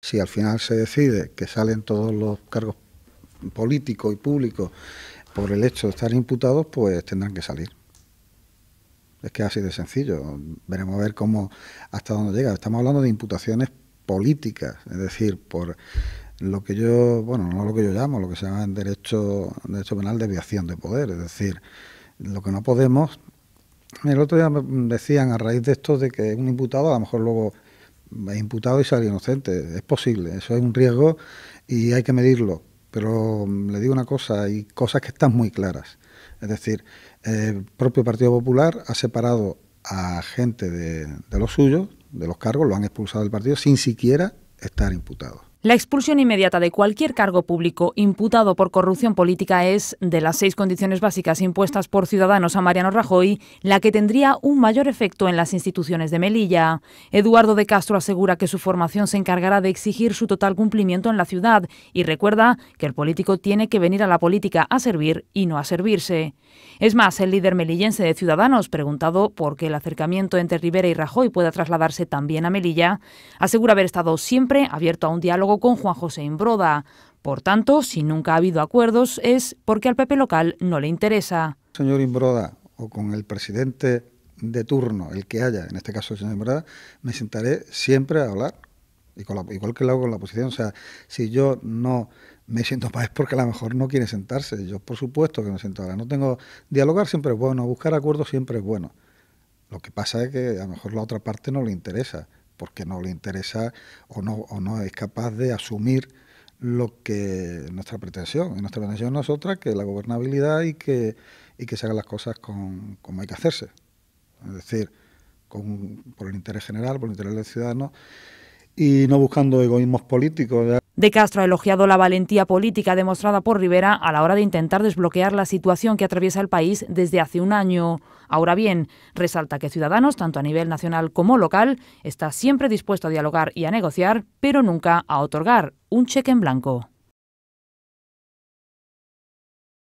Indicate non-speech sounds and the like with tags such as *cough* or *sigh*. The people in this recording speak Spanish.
Si al final se decide que salen todos los cargos políticos y públicos por el hecho de estar imputados, pues tendrán que salir. Es que así de sencillo. Veremos a ver cómo hasta dónde llega. Estamos hablando de imputaciones políticas, es decir, por lo que yo, bueno, no lo que yo llamo, lo que se llama en derecho, derecho penal desviación de poder, es decir, lo que no podemos. El otro día decían a raíz de esto de que un imputado a lo mejor luego imputado y salir inocente. Es posible, eso es un riesgo y hay que medirlo. Pero mm, le digo una cosa, hay cosas que están muy claras. Es decir, el propio Partido Popular ha separado a gente de, de los suyos, de los cargos, lo han expulsado del partido sin siquiera estar imputado. La expulsión inmediata de cualquier cargo público imputado por corrupción política es, de las seis condiciones básicas impuestas por Ciudadanos a Mariano Rajoy, la que tendría un mayor efecto en las instituciones de Melilla. Eduardo de Castro asegura que su formación se encargará de exigir su total cumplimiento en la ciudad y recuerda que el político tiene que venir a la política a servir y no a servirse. Es más, el líder melillense de Ciudadanos, preguntado por qué el acercamiento entre Rivera y Rajoy pueda trasladarse también a Melilla, asegura haber estado siempre abierto a un diálogo con Juan José Imbroda. Por tanto, si nunca ha habido acuerdos es porque al PP local no le interesa. Señor Imbroda, o con el presidente de turno, el que haya, en este caso el señor Imbroda, me sentaré siempre a hablar, y con igual que lo hago con la oposición. O sea, si yo no me siento más *laughs* es porque a lo mejor no quiere sentarse. Yo, por supuesto, que me siento ahora. No tengo. Dialogar siempre es bueno, buscar acuerdos siempre es bueno. Lo que pasa es que a lo mejor la otra parte no le interesa porque no le interesa o no, o no es capaz de asumir lo que nuestra pretensión. Y nuestra pretensión no es otra que la gobernabilidad y que, que se hagan las cosas con, como hay que hacerse. Es decir, con, por el interés general, por el interés del ciudadano y no buscando egoísmos políticos. De Castro ha elogiado la valentía política demostrada por Rivera a la hora de intentar desbloquear la situación que atraviesa el país desde hace un año. Ahora bien, resalta que Ciudadanos, tanto a nivel nacional como local, está siempre dispuesto a dialogar y a negociar, pero nunca a otorgar un cheque en blanco.